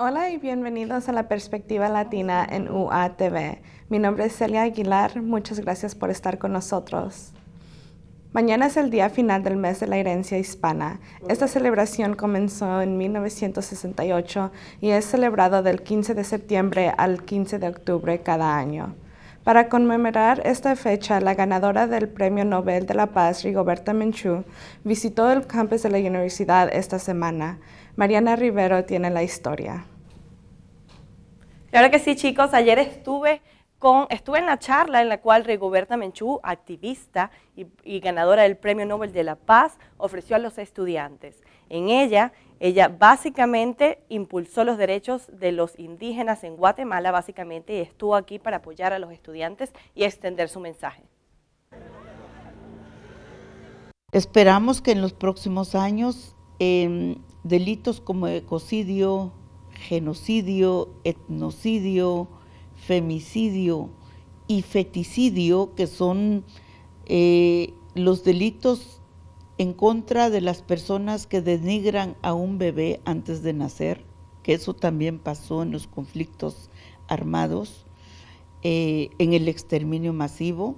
Hola y bienvenidos a la Perspectiva Latina en UATV. Mi nombre es Celia Aguilar, muchas gracias por estar con nosotros. Mañana es el día final del mes de la herencia hispana. Esta celebración comenzó en 1968 y es celebrado del 15 de septiembre al 15 de octubre cada año. Para conmemorar esta fecha, la ganadora del Premio Nobel de la Paz, Rigoberta Menchú, visitó el campus de la universidad esta semana. Mariana Rivero tiene la historia. Claro que sí, chicos. Ayer estuve con, estuve en la charla en la cual Rigoberta Menchú, activista y, ganadora del Premio Nobel de la Paz, ofreció a los estudiantes. En ella, ella básicamente impulsó los derechos de los indígenas en Guatemala, básicamente, y estuvo aquí para apoyar a los estudiantes y extender su mensaje. Esperamos que en los próximos años em, delitos como ecocidio, genocidio, etnocidio, femicidio y feticidio, que son eh, los delitos en contra de las personas que denigran a un bebé antes de nacer, que eso también pasó en los conflictos armados, eh, en el exterminio masivo,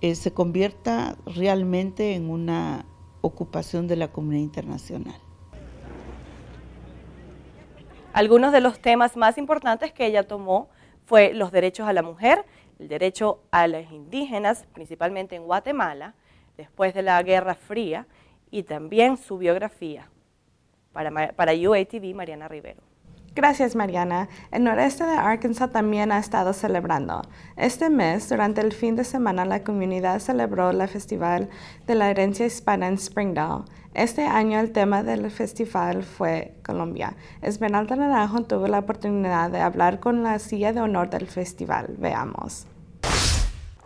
eh, se convierta realmente en una ocupación de la comunidad internacional. Algunos de los temas más importantes que ella tomó fue los derechos a la mujer, el derecho a las indígenas, principalmente en Guatemala, después de la Guerra Fría, y también su biografía para, para UATV, Mariana Rivero. Gracias, Mariana. El noreste de Arkansas también ha estado celebrando. Este mes, durante el fin de semana, la comunidad celebró el Festival de la Herencia Hispana en Springdale. Este año el tema del festival fue Colombia. Esmeralda Naranjo tuvo la oportunidad de hablar con la silla de honor del festival. Veamos.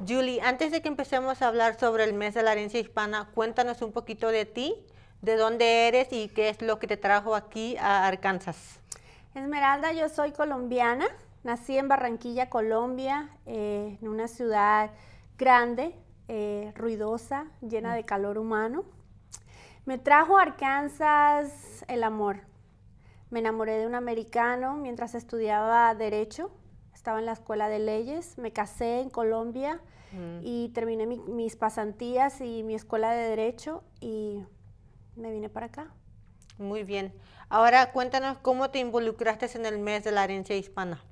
Julie, antes de que empecemos a hablar sobre el mes de la herencia hispana, cuéntanos un poquito de ti, de dónde eres y qué es lo que te trajo aquí a Arkansas. Esmeralda, yo soy colombiana, nací en Barranquilla, Colombia, eh, en una ciudad grande, eh, ruidosa, llena de mm. calor humano. Me trajo a Arkansas el amor. Me enamoré de un americano mientras estudiaba derecho, estaba en la escuela de leyes, me casé en Colombia mm. y terminé mis pasantías y mi escuela de derecho y me vine para acá. Muy bien. Ahora cuéntanos cómo te involucraste en el mes de la herencia hispana.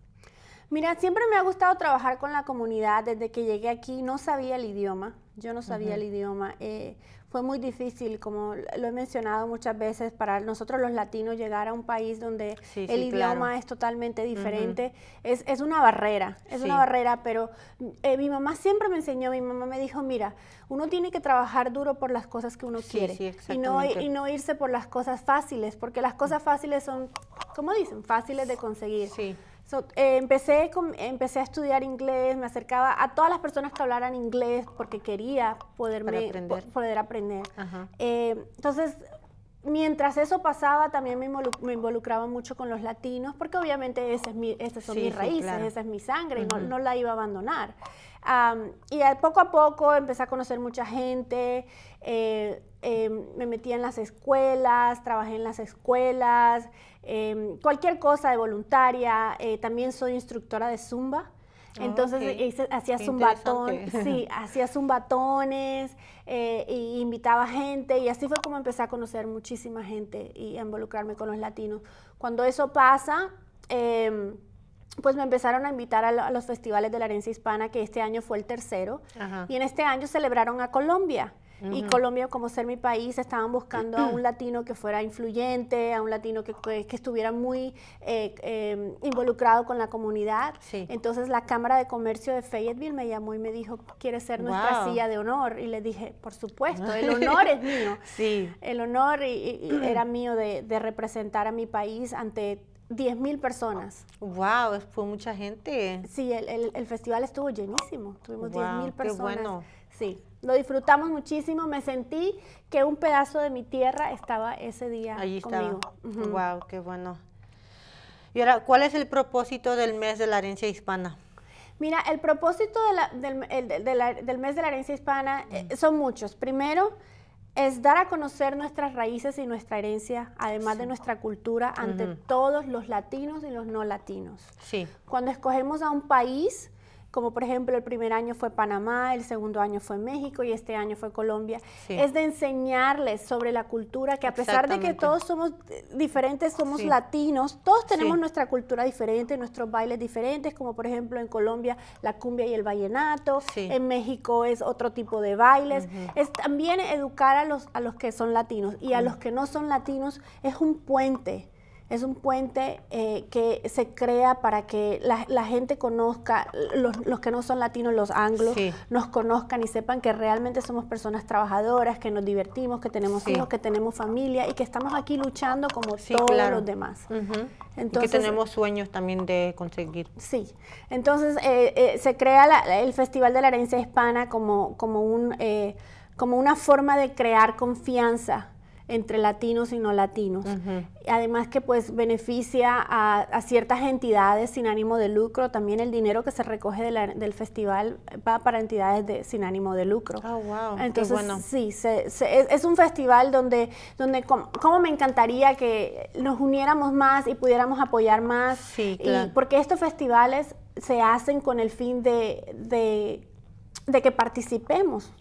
Mira, siempre me ha gustado trabajar con la comunidad. Desde que llegué aquí no sabía el idioma. Yo no sabía el idioma. Eh, fue muy difícil, como lo he mencionado muchas veces, para nosotros los latinos llegar a un país donde el idioma es totalmente diferente. es, es, una barrera, es una barrera, pero eh, mi mamá siempre me enseñó, mi mamá me dijo, mira, uno tiene que trabajar duro por las cosas que uno quiere y, no, y no irse por las cosas fáciles, porque las cosas fáciles son, como dicen, fáciles de conseguir. Sí. Eh, empecé, empecé a estudiar inglés, me acercaba a todas las personas que hablaran inglés porque quería poder aprender. poder aprender. Eh, entonces, mientras eso pasaba, también me, involucraba mucho con los latinos porque obviamente esas es son mis raíces, esa es mi sangre y no, la iba a abandonar y poco a poco empecé a conocer mucha gente, eh, em, me metí en las escuelas, trabajé en las escuelas, em, cualquier cosa de voluntaria. Eh, también soy instructora de zumba. Ah, Entonces hacía sí, hacía zumbatones eh, y invitaba gente y así fue como empecé a conocer muchísima gente y a involucrarme con los latinos. Cuando eso pasa, em, pues me empezaron a invitar a, los festivales de la herencia hispana, que este año fue el tercero, y en este año celebraron a Colombia. Y Colombia, como ser mi país, estaban buscando a un latino que fuera influyente, a un latino que, que, estuviera muy eh, em, involucrado con la comunidad. Entonces la Cámara de Comercio de Fayetteville me llamó y me dijo, ¿quieres ser nuestra silla de honor? Y le dije, por supuesto, el ah. honor es mío. Sí. El honor era mío de, de, representar a mi país ante mil personas. ¡Wow! Fue mucha gente. Sí, el, festival estuvo llenísimo. Tuvimos wow, 10.000 personas. Qué bueno. Sí, lo disfrutamos muchísimo. Me sentí que un pedazo de mi tierra estaba ese día conmigo. ¡Wow! ¡Qué bueno! Y ahora, ¿cuál es el propósito del mes de la herencia hispana? Mira, el propósito del, mes de la herencia hispana eh, mm. son muchos. Primero, es dar a conocer nuestras raíces y nuestra herencia, además de nuestra cultura, ante todos los latinos y los no latinos. Sí. Cuando escogemos a un país, como por ejemplo el primer año fue Panamá, el segundo año fue México y este año fue Colombia, es de enseñarles sobre la cultura, que a pesar de que todos somos eh, diferentes, somos latinos, todos tenemos nuestra cultura diferente, nuestros bailes diferentes, como por ejemplo en Colombia la cumbia y el vallenato, en México es otro tipo de bailes, es también educar a los, a los que son latinos y a los que no son latinos es un puente es un puente eh, que se crea para que la, gente conozca, los, que no son latinos, los anglos, nos conozcan y sepan que realmente somos personas trabajadoras, que nos divertimos, que tenemos hijos, que tenemos familia y que estamos aquí luchando como todos los demás. Entonces, que tenemos sueños también de conseguir. Sí, entonces eh, eh, se crea el Festival de la Herencia Hispana como, como, un, como una forma de crear confianza entre latinos y no latinos. Además que pues beneficia a, ciertas entidades sin ánimo de lucro, también el dinero que se recoge del festival va para entidades de, sin ánimo de lucro. wow. Ah, Entonces, bueno. sí, es, un festival donde, donde como, me encantaría que nos uniéramos más y pudiéramos apoyar más, sí, claro. porque estos festivales se hacen con el fin de de que participemos.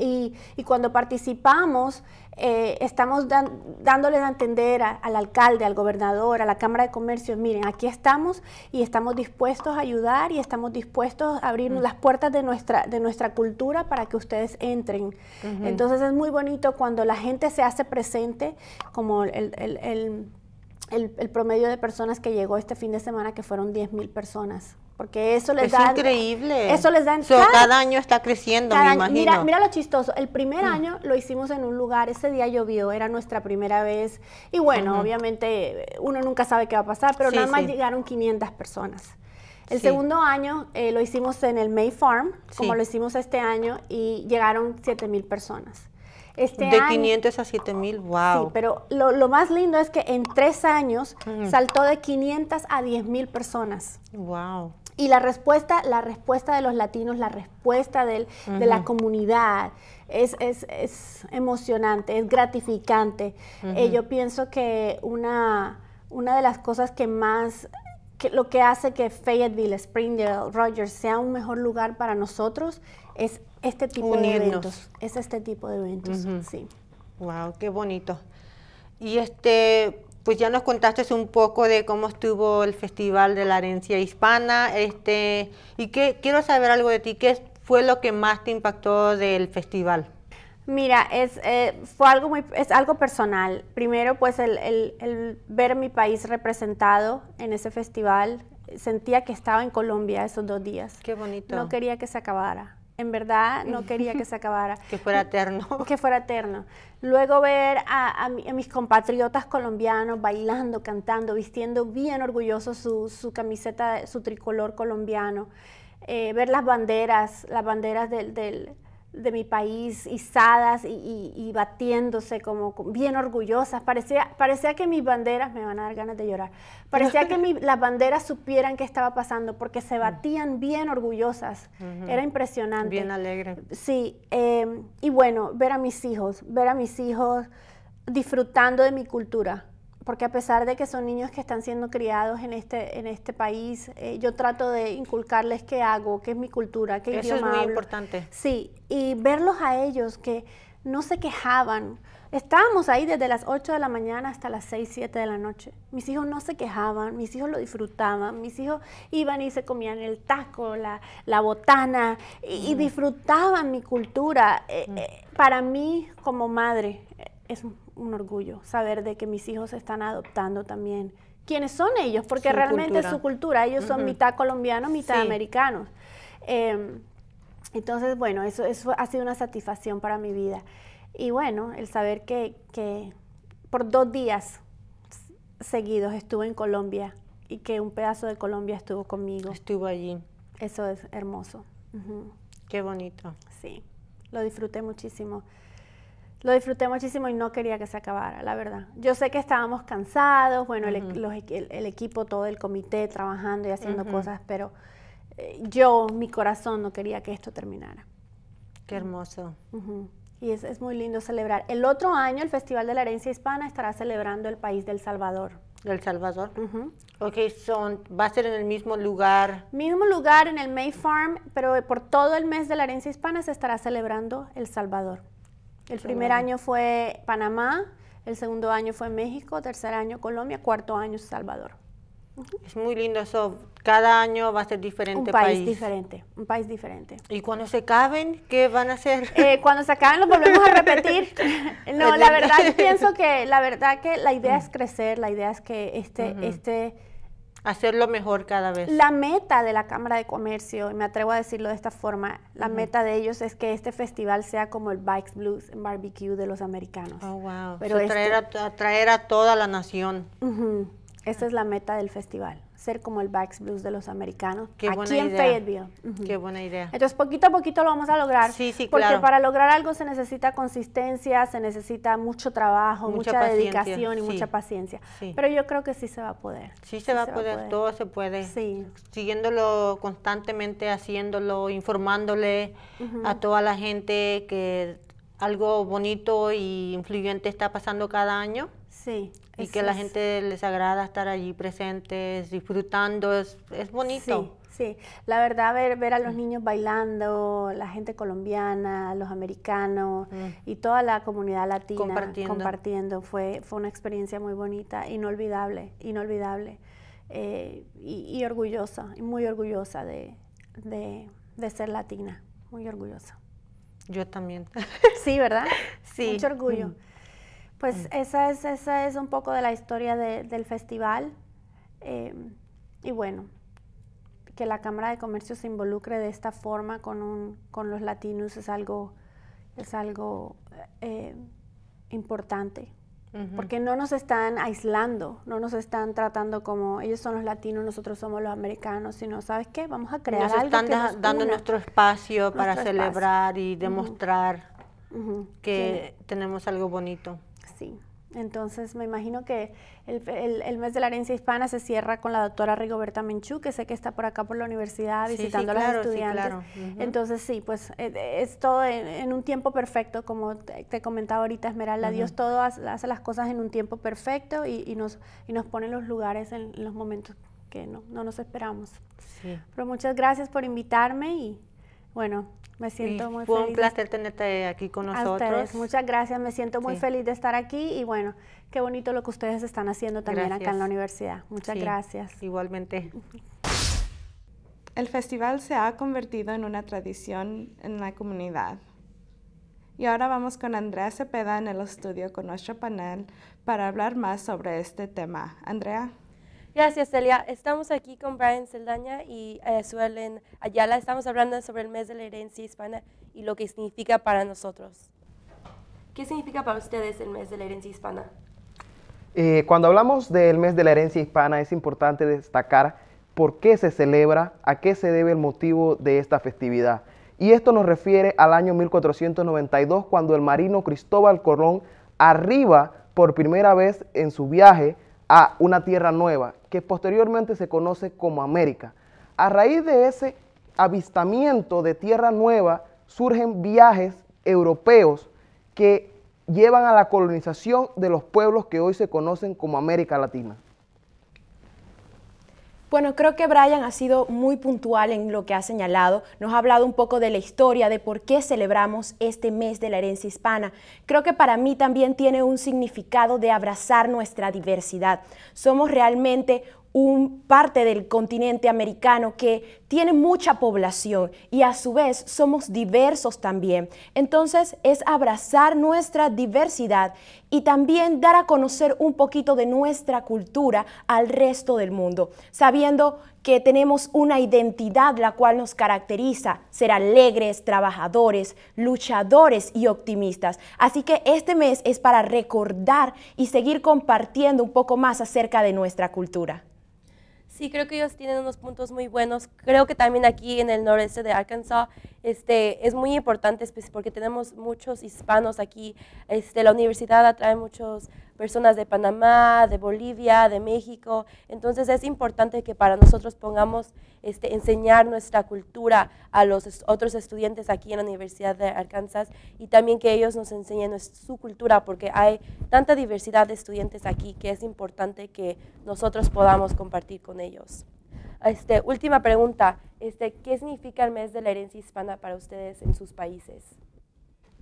y, y, cuando participamos, eh, estamos dándoles a entender al alcalde, al gobernador, a la Cámara de Comercio, miren, aquí estamos y estamos dispuestos a ayudar y estamos dispuestos a abrir las puertas de nuestra, de nuestra cultura para que ustedes entren. Entonces es muy bonito cuando la gente se hace presente, como el, el, el, el promedio de personas que llegó este fin de semana, que fueron 10.000 personas. Porque eso les da. Es increíble. Eso les da cada, año está creciendo, me imagino. mira, mira lo chistoso. El primer mm. año lo hicimos en un lugar, ese día llovió, era nuestra primera vez. Y bueno, obviamente uno nunca sabe qué va a pasar, pero nada más llegaron 500 personas. El segundo año eh, lo hicimos en el May Farm, como lo hicimos este año, y llegaron 7 mil personas. Este de 500 a 7 mil, wow. Sí, pero lo, más lindo es que en tres años saltó de 500 a 10 mil personas. Wow. Y la respuesta, la respuesta de los latinos, la respuesta de la comunidad es, emocionante, es gratificante. Eh, yo pienso que una, una de las cosas que más, lo que hace que Fayetteville, Springdale, Rogers sea un mejor lugar para nosotros es este tipo de eventos. Es este tipo de eventos, sí. Wow, qué bonito. Y este, pues ya nos contaste un poco de cómo estuvo el Festival de la Herencia Hispana, este, y que, quiero saber algo de ti, ¿qué fue lo que más te impactó del festival? Mira, es, eh, fue algo muy, es algo personal. Primero, pues el, el ver mi país representado en ese festival, sentía que estaba en Colombia esos dos días. Qué bonito. No quería que se acabara en verdad no quería que se acabara. que fuera eterno. Que fuera eterno. Luego ver a, mis compatriotas colombianos bailando, cantando, vistiendo bien orgullosos su, camiseta, su tricolor colombiano. Eh, ver las banderas, las banderas del, de mi país, izadas y, y, batiéndose como bien orgullosas. Parecía, parecía que mis banderas, me van a dar ganas de llorar, parecía que las banderas supieran qué estaba pasando porque se mm. batían bien orgullosas. Era impresionante. Bien alegre. Sí, em, y bueno, ver a mis hijos, ver a mis hijos disfrutando de mi cultura, porque a pesar de que son niños que están siendo criados en este, en este país, eh, yo trato de inculcarles qué hago, qué es mi cultura, qué mi idioma Eso es muy importante. Sí, y verlos a ellos que no se quejaban. Estábamos ahí desde las 8 de la mañana hasta las 6, 7 de la noche. Mis hijos no se quejaban, mis hijos lo disfrutaban, mis hijos iban y se comían el taco, la, botana y, disfrutaban mi cultura. Eh, eh, para mí como madre es un orgullo saber de que mis hijos están adoptando también quiénes son ellos, porque realmente es su cultura, ellos son mitad colombianos, mitad americanos. Em, entonces, bueno, eso, ha sido una satisfacción para mi vida. Y bueno, el saber que, por dos días seguidos estuve en Colombia y que un pedazo de Colombia estuvo conmigo. Estuvo allí. Eso es hermoso. Qué bonito. Sí, lo disfruté muchísimo lo disfruté muchísimo y no quería que se acabara, la verdad. Yo sé que estábamos cansados, bueno, el, e- equipo, todo el comité trabajando y haciendo cosas, pero eh, yo, mi corazón no quería que esto terminara. Qué hermoso. Y es, es, muy lindo celebrar. El otro año el Festival de la Herencia Hispana estará celebrando el país del Salvador. ¿Del Salvador? Ok, son, va a ser en el mismo lugar. Mismo lugar en el May Farm, pero por todo el mes de la herencia hispana se estará celebrando El Salvador. El primer año fue Panamá, el segundo año fue México, tercer año Colombia, cuarto año Salvador. Es muy lindo eso. Cada año va a ser diferente un país, diferente, un país diferente. ¿Y cuando se acaben, qué van a hacer? Eh, cuando se acaben lo volvemos a repetir. no, la verdad pienso que la verdad que la idea es mm. crecer, la idea es que este este hacerlo mejor cada vez. La meta de la Cámara de Comercio, y me atrevo a decirlo de esta forma, la meta de ellos es que este festival sea como el Bikes Blues Barbecue de los americanos. Oh, wow. Pero este atraer, a, toda la nación. Esa es la meta del festival ser como el Bax Blues de los americanos Qué aquí buena en idea. Fayetteville. Qué buena idea. Entonces, poquito a poquito lo vamos a lograr. Sí, porque para lograr algo se necesita consistencia, se necesita mucho trabajo, mucha, dedicación y mucha paciencia. Pero yo creo que sí se va a poder. Sí, se, va, a, poder, todo se puede. Sí. Siguiéndolo constantemente, haciéndolo, informándole a toda la gente que algo bonito e influyente está pasando cada año. Sí y que la gente les agrada estar allí presentes, disfrutando, es, bonito. Sí, sí, la verdad ver, ver a los mm. niños bailando, la gente colombiana, los americanos mm. y toda la comunidad latina compartiendo, compartiendo fue, fue una experiencia muy bonita, inolvidable, inolvidable eh, y, orgullosa, muy orgullosa de, de, ser latina, muy orgullosa. Yo también. Sí, ¿verdad? Sí. Mucho orgullo. Mm. Pues mm. esa es, esa es un poco de la historia del festival. Em, y bueno, que la Cámara de Comercio se involucre de esta forma con, un, con los latinos es algo, es algo eh, importante. Porque no nos están aislando, no nos están tratando como ellos son los latinos, nosotros somos los americanos, sino, ¿sabes qué? Vamos a crear algo. que nos están dando nuestro espacio para celebrar y demostrar que tenemos algo bonito. Entonces me imagino que el, mes de la herencia hispana se cierra con la doctora Rigoberta Menchú, que sé que está por acá por la universidad visitando a los estudiantes. Sí, claro. Entonces sí, pues eh, es, todo en, un tiempo perfecto, como te, he comentaba ahorita Esmeralda, Dios todo hace, las cosas en un tiempo perfecto y, nos, nos pone los lugares, en, los momentos que no, no nos esperamos. Pero muchas gracias por invitarme y bueno, me siento muy feliz. Fue un placer tenerte aquí con nosotros. muchas gracias, me siento muy feliz de estar aquí y bueno, qué bonito lo que ustedes están haciendo también acá en la universidad. Muchas gracias. Igualmente. El festival se ha convertido en una tradición en la comunidad. Y ahora vamos con Andrea Cepeda en el estudio con nuestro panel para hablar más sobre este tema. Andrea. Gracias, Celia. Estamos aquí con Brian Celdaña y eh, Suelen Ayala. Estamos hablando sobre el mes de la herencia hispana y lo que significa para nosotros. ¿Qué significa para ustedes el mes de la herencia hispana? Eh, cuando hablamos del mes de la herencia hispana es importante destacar por qué se celebra, a qué se debe el motivo de esta festividad. Y esto nos refiere al año 1492 cuando el marino Cristóbal Colón arriba por primera vez en su viaje a una tierra nueva que posteriormente se conoce como América. A raíz de ese avistamiento de Tierra Nueva surgen viajes europeos que llevan a la colonización de los pueblos que hoy se conocen como América Latina. Bueno, creo que Brian ha sido muy puntual en lo que ha señalado. Nos ha hablado un poco de la historia, de por qué celebramos este mes de la herencia hispana. Creo que para mí también tiene un significado de abrazar nuestra diversidad. Somos realmente un parte del continente americano que tiene mucha población y a su vez somos diversos también. Entonces es abrazar nuestra diversidad y también dar a conocer un poquito de nuestra cultura al resto del mundo, sabiendo que tenemos una identidad la cual nos caracteriza, ser alegres, trabajadores, luchadores y optimistas. Así que este mes es para recordar y seguir compartiendo un poco más acerca de nuestra cultura. Sí, creo que ellos tienen unos puntos muy buenos. Creo que también aquí en el noreste de Arkansas este, es muy importante pues, porque tenemos muchos hispanos aquí. Este, la universidad atrae muchos personas de Panamá, de Bolivia, de México. Entonces es importante que para nosotros pongamos este, enseñar nuestra cultura a los otros estudiantes aquí en la Universidad de Arkansas y también que ellos nos enseñen su cultura porque hay tanta diversidad de estudiantes aquí que es importante que nosotros podamos compartir con ellos. Este, última pregunta, este, ¿qué significa el mes de la herencia hispana para ustedes en sus países?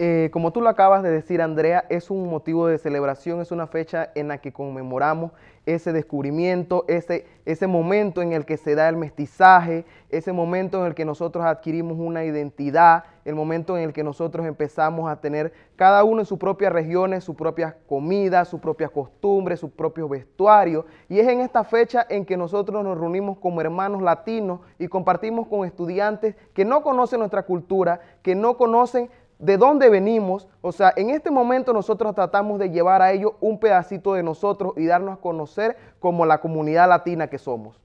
Eh, como tú lo acabas de decir, Andrea, es un motivo de celebración, es una fecha en la que conmemoramos ese descubrimiento, ese, ese momento en el que se da el mestizaje, ese momento en el que nosotros adquirimos una identidad, el momento en el que nosotros empezamos a tener cada uno en sus propias regiones, sus propias comidas, sus propias costumbres, sus propios vestuarios. Y es en esta fecha en que nosotros nos reunimos como hermanos latinos y compartimos con estudiantes que no conocen nuestra cultura, que no conocen de dónde venimos. O sea, en este momento nosotros tratamos de llevar a ellos un pedacito de nosotros y darnos a conocer como la comunidad latina que somos.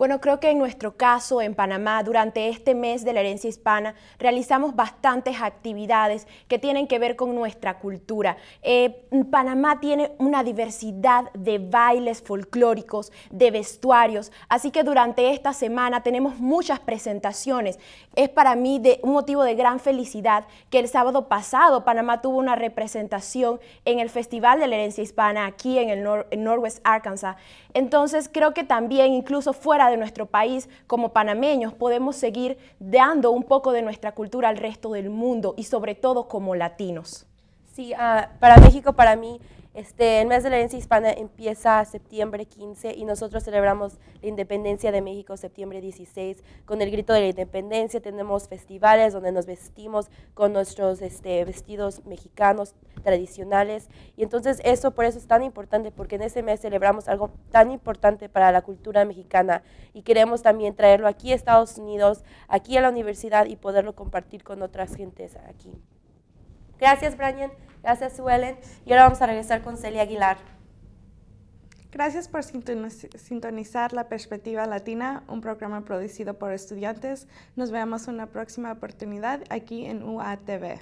Bueno, creo que en nuestro caso, en Panamá, durante este mes de la herencia hispana, realizamos bastantes actividades que tienen que ver con nuestra cultura. Eh, Panamá tiene una diversidad de bailes folclóricos, de vestuarios, así que durante esta semana tenemos muchas presentaciones. Es para mí un motivo de gran felicidad que el sábado pasado Panamá tuvo una representación en el Festival de la Herencia Hispana aquí en el nor Arkansas. Entonces creo que también, incluso fuera de nuestro país, como panameños, podemos seguir dando un poco de nuestra cultura al resto del mundo y sobre todo como latinos. Sí, ah, para México, para mí, este, el mes de la herencia hispana empieza septiembre 15 y nosotros celebramos la independencia de México septiembre 16 con el grito de la independencia. Tenemos festivales donde nos vestimos con nuestros este, vestidos mexicanos tradicionales. Y entonces eso por eso es tan importante porque en ese mes celebramos algo tan importante para la cultura mexicana y queremos también traerlo aquí a Estados Unidos, aquí a la universidad y poderlo compartir con otras gentes aquí. Gracias, Brian. Gracias, Suelen. Y ahora vamos a regresar con Celia Aguilar. Gracias por sintonizar La Perspectiva Latina, un programa producido por estudiantes. Nos vemos en una próxima oportunidad aquí en UATV.